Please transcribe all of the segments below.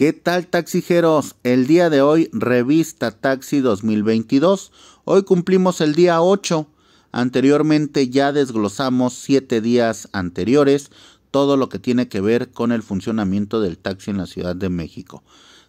¿Qué tal taxijeros? El día de hoy, revista Taxi 2022. Hoy cumplimos el día 8. Anteriormente ya desglosamos 7 días anteriores todo lo que tiene que ver con el funcionamiento del taxi en la Ciudad de México.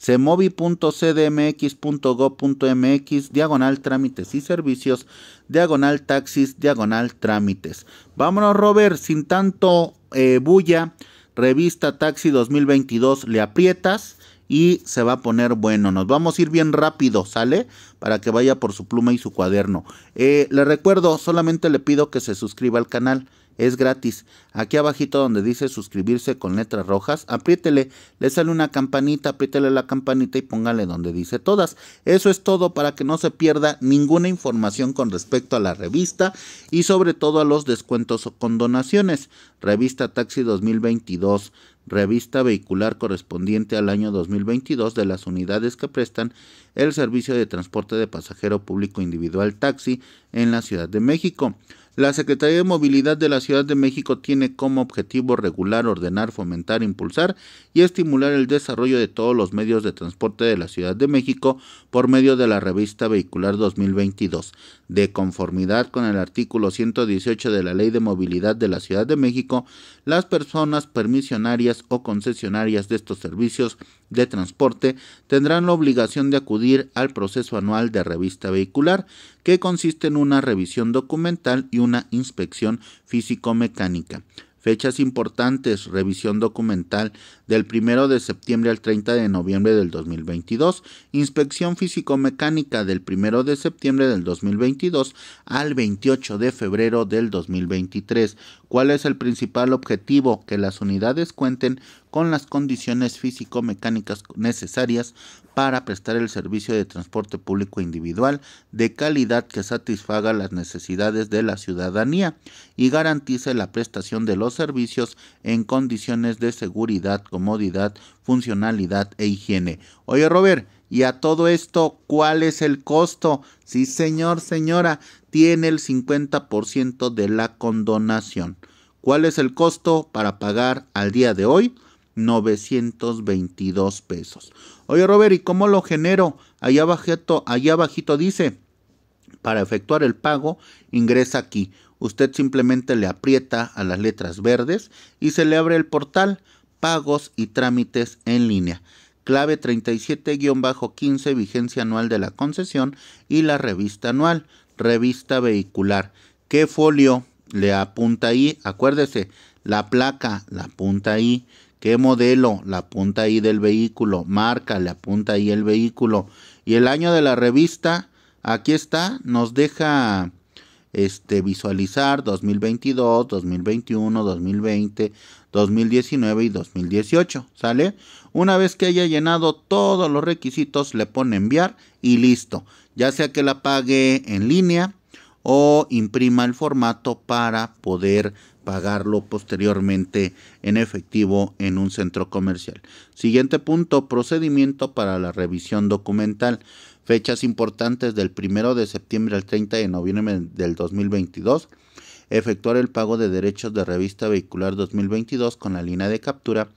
Semovi.cdmx.gov.mx, diagonal trámites y servicios, diagonal taxis, diagonal trámites. Vámonos, Robert, sin tanto eh, bulla. Revista Taxi 2022 Le Aprietas y se va a poner bueno. Nos vamos a ir bien rápido, ¿sale? Para que vaya por su pluma y su cuaderno. Eh, le recuerdo, solamente le pido que se suscriba al canal. Es gratis. Aquí abajito donde dice suscribirse con letras rojas, apriétele, le sale una campanita, apriétele la campanita y póngale donde dice todas. Eso es todo para que no se pierda ninguna información con respecto a la revista y sobre todo a los descuentos o con donaciones Revista Taxi 2022 revista vehicular correspondiente al año 2022 de las unidades que prestan el servicio de transporte de pasajero público individual taxi en la Ciudad de México. La Secretaría de Movilidad de la Ciudad de México tiene como objetivo regular, ordenar, fomentar, impulsar y estimular el desarrollo de todos los medios de transporte de la Ciudad de México por medio de la revista vehicular 2022, de conformidad con el artículo 118 de la Ley de Movilidad de la Ciudad de México, las personas permisionarias o concesionarias de estos servicios de transporte tendrán la obligación de acudir al proceso anual de revista vehicular, que consiste en una revisión documental y una inspección físico-mecánica. Fechas importantes, revisión documental del 1 de septiembre al 30 de noviembre del 2022, inspección físico-mecánica del 1 de septiembre del 2022 al 28 de febrero del 2023. ¿Cuál es el principal objetivo? Que las unidades cuenten con las condiciones físico-mecánicas necesarias para prestar el servicio de transporte público individual de calidad que satisfaga las necesidades de la ciudadanía y garantice la prestación de los servicios en condiciones de seguridad comodidad, funcionalidad e higiene. Oye Robert, y a todo esto, ¿cuál es el costo? Sí, señor, señora, tiene el 50% de la condonación. ¿Cuál es el costo para pagar al día de hoy? 922 pesos. Oye Robert, ¿y cómo lo genero? Allá bajito allá abajito dice, para efectuar el pago, ingresa aquí. Usted simplemente le aprieta a las letras verdes y se le abre el portal pagos y trámites en línea. Clave 37-15, vigencia anual de la concesión y la revista anual, revista vehicular. ¿Qué folio le apunta ahí? Acuérdese, la placa la apunta ahí. ¿Qué modelo? La apunta ahí del vehículo. Marca, le apunta ahí el vehículo. Y el año de la revista, aquí está, nos deja este, visualizar 2022, 2021, 2020, 2019 y 2018, ¿sale? Una vez que haya llenado todos los requisitos, le pone enviar y listo. Ya sea que la pague en línea o imprima el formato para poder pagarlo posteriormente en efectivo en un centro comercial. Siguiente punto, procedimiento para la revisión documental. Fechas importantes del 1 de septiembre al 30 de noviembre del 2022 efectuar el pago de derechos de revista vehicular 2022 con la línea de captura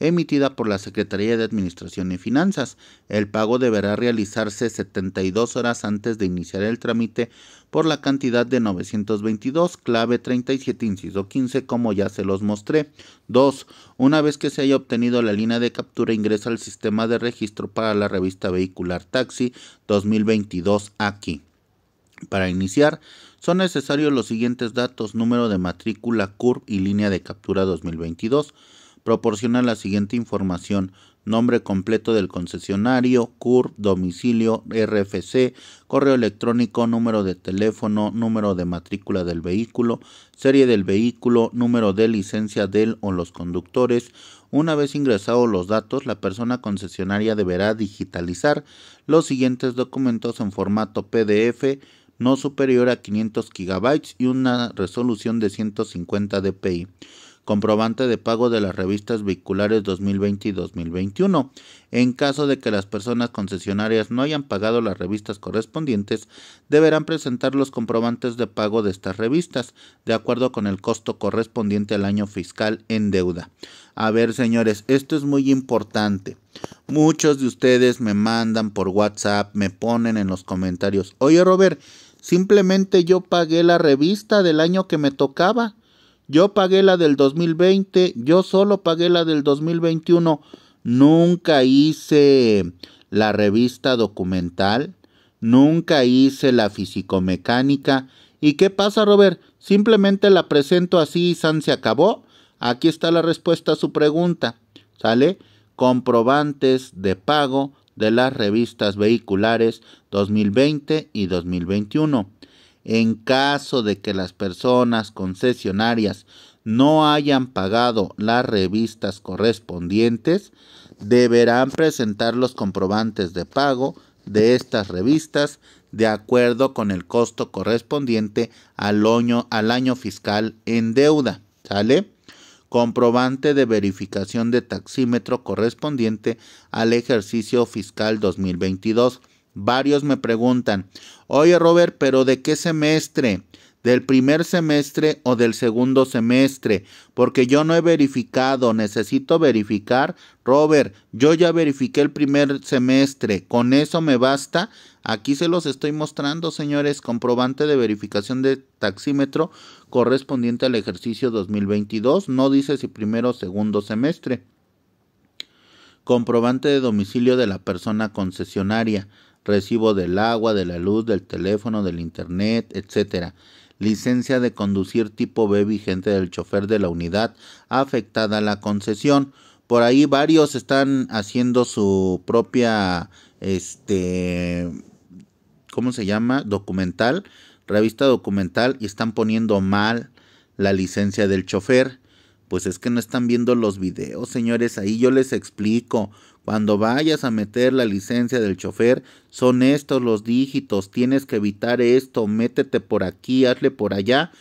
emitida por la Secretaría de Administración y Finanzas. El pago deberá realizarse 72 horas antes de iniciar el trámite por la cantidad de 922, clave 37, inciso 15, como ya se los mostré. 2. Una vez que se haya obtenido la línea de captura, ingresa al sistema de registro para la revista vehicular taxi 2022 aquí. Para iniciar, son necesarios los siguientes datos, número de matrícula, CURP y línea de captura 2022. Proporciona la siguiente información, nombre completo del concesionario, CURP, domicilio, RFC, correo electrónico, número de teléfono, número de matrícula del vehículo, serie del vehículo, número de licencia del o los conductores. Una vez ingresados los datos, la persona concesionaria deberá digitalizar los siguientes documentos en formato PDF no superior a 500 GB y una resolución de 150 dpi. Comprobante de pago de las revistas vehiculares 2020 y 2021. En caso de que las personas concesionarias no hayan pagado las revistas correspondientes, deberán presentar los comprobantes de pago de estas revistas, de acuerdo con el costo correspondiente al año fiscal en deuda. A ver, señores, esto es muy importante. Muchos de ustedes me mandan por WhatsApp, me ponen en los comentarios, oye Robert, Simplemente yo pagué la revista del año que me tocaba. Yo pagué la del 2020, yo solo pagué la del 2021. Nunca hice la revista documental, nunca hice la fisicomecánica. ¿Y qué pasa, Robert? Simplemente la presento así y San se acabó. Aquí está la respuesta a su pregunta. ¿Sale? Comprobantes de pago de las revistas vehiculares 2020 y 2021. En caso de que las personas concesionarias no hayan pagado las revistas correspondientes, deberán presentar los comprobantes de pago de estas revistas de acuerdo con el costo correspondiente al año, fiscal en deuda. ¿Sale? comprobante de verificación de taxímetro correspondiente al ejercicio fiscal 2022. Varios me preguntan, oye Robert, pero ¿de qué semestre? del primer semestre o del segundo semestre, porque yo no he verificado, necesito verificar. Robert, yo ya verifiqué el primer semestre, con eso me basta. Aquí se los estoy mostrando, señores, comprobante de verificación de taxímetro correspondiente al ejercicio 2022, no dice si primero o segundo semestre. Comprobante de domicilio de la persona concesionaria recibo del agua, de la luz, del teléfono, del internet, etcétera licencia de conducir tipo B vigente del chofer de la unidad afectada a la concesión. Por ahí varios están haciendo su propia, este, ¿cómo se llama? Documental, revista documental y están poniendo mal la licencia del chofer. Pues es que no están viendo los videos, señores. Ahí yo les explico. Cuando vayas a meter la licencia del chofer, son estos los dígitos. Tienes que evitar esto. Métete por aquí, hazle por allá.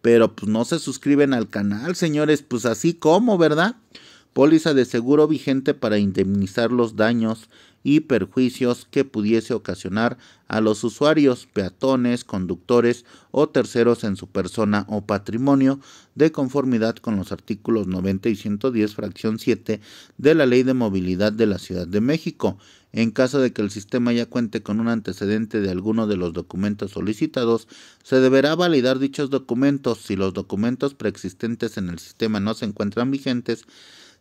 Pero pues no se suscriben al canal, señores. Pues así como, ¿verdad? póliza de seguro vigente para indemnizar los daños y perjuicios que pudiese ocasionar a los usuarios, peatones, conductores o terceros en su persona o patrimonio, de conformidad con los artículos 90 y 110, fracción 7 de la Ley de Movilidad de la Ciudad de México, en caso de que el sistema ya cuente con un antecedente de alguno de los documentos solicitados, se deberá validar dichos documentos. Si los documentos preexistentes en el sistema no se encuentran vigentes,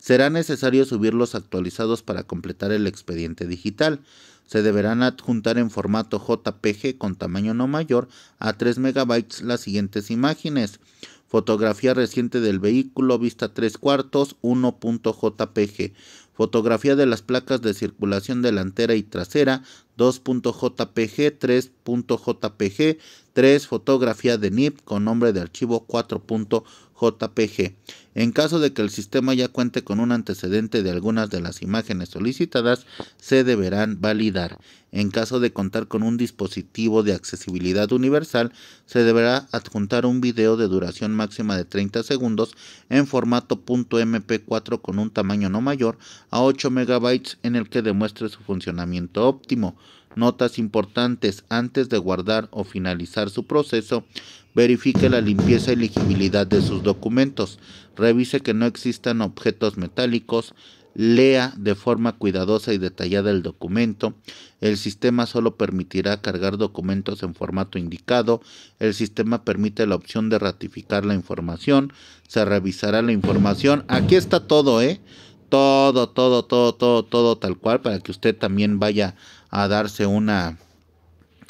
Será necesario subirlos actualizados para completar el expediente digital. Se deberán adjuntar en formato JPG con tamaño no mayor a 3 MB las siguientes imágenes. Fotografía reciente del vehículo, vista tres cuartos, 1.jpg fotografía de las placas de circulación delantera y trasera, 2.jpg, 3.jpg, 3. Fotografía de NIP con nombre de archivo 4.jpg. En caso de que el sistema ya cuente con un antecedente de algunas de las imágenes solicitadas, se deberán validar. En caso de contar con un dispositivo de accesibilidad universal, se deberá adjuntar un video de duración máxima de 30 segundos en formato .mp4 con un tamaño no mayor a 8 MB en el que demuestre su funcionamiento óptimo. Notas importantes antes de guardar o finalizar su proceso, verifique la limpieza y legibilidad de sus documentos, revise que no existan objetos metálicos, lea de forma cuidadosa y detallada el documento. El sistema solo permitirá cargar documentos en formato indicado. El sistema permite la opción de ratificar la información. Se revisará la información. Aquí está todo, ¿eh? Todo, todo, todo, todo, todo tal cual para que usted también vaya a darse una,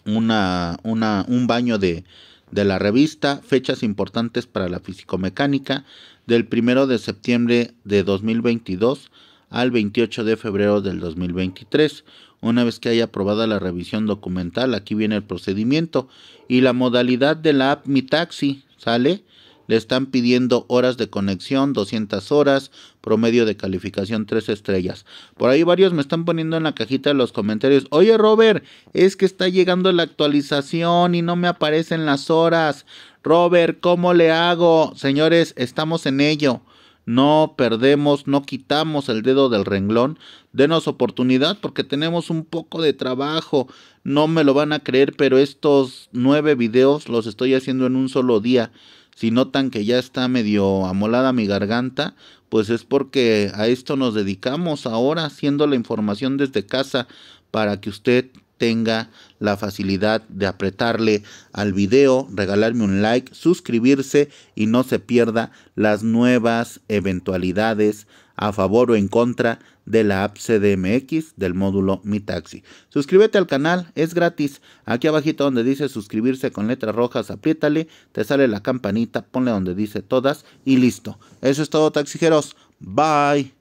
una, un baño de, de la revista, fechas importantes para la fisicomecánica, del 1 de septiembre de 2022 al 28 de febrero del 2023. Una vez que haya aprobada la revisión documental, aquí viene el procedimiento y la modalidad de la app Mi Taxi, ¿sale? Le están pidiendo horas de conexión, 200 horas, promedio de calificación 3 estrellas. Por ahí varios me están poniendo en la cajita de los comentarios, oye Robert, es que está llegando la actualización y no me aparecen las horas. Robert, ¿cómo le hago? Señores, estamos en ello no perdemos, no quitamos el dedo del renglón, denos oportunidad porque tenemos un poco de trabajo, no me lo van a creer, pero estos nueve videos los estoy haciendo en un solo día. Si notan que ya está medio amolada mi garganta, pues es porque a esto nos dedicamos ahora, haciendo la información desde casa para que usted tenga la facilidad de apretarle al video, regalarme un like, suscribirse y no se pierda las nuevas eventualidades a favor o en contra de la app CDMX del módulo Mi Taxi. Suscríbete al canal, es gratis. Aquí abajito donde dice suscribirse con letras rojas, apriétale, te sale la campanita, ponle donde dice todas y listo. Eso es todo, taxijeros. Bye.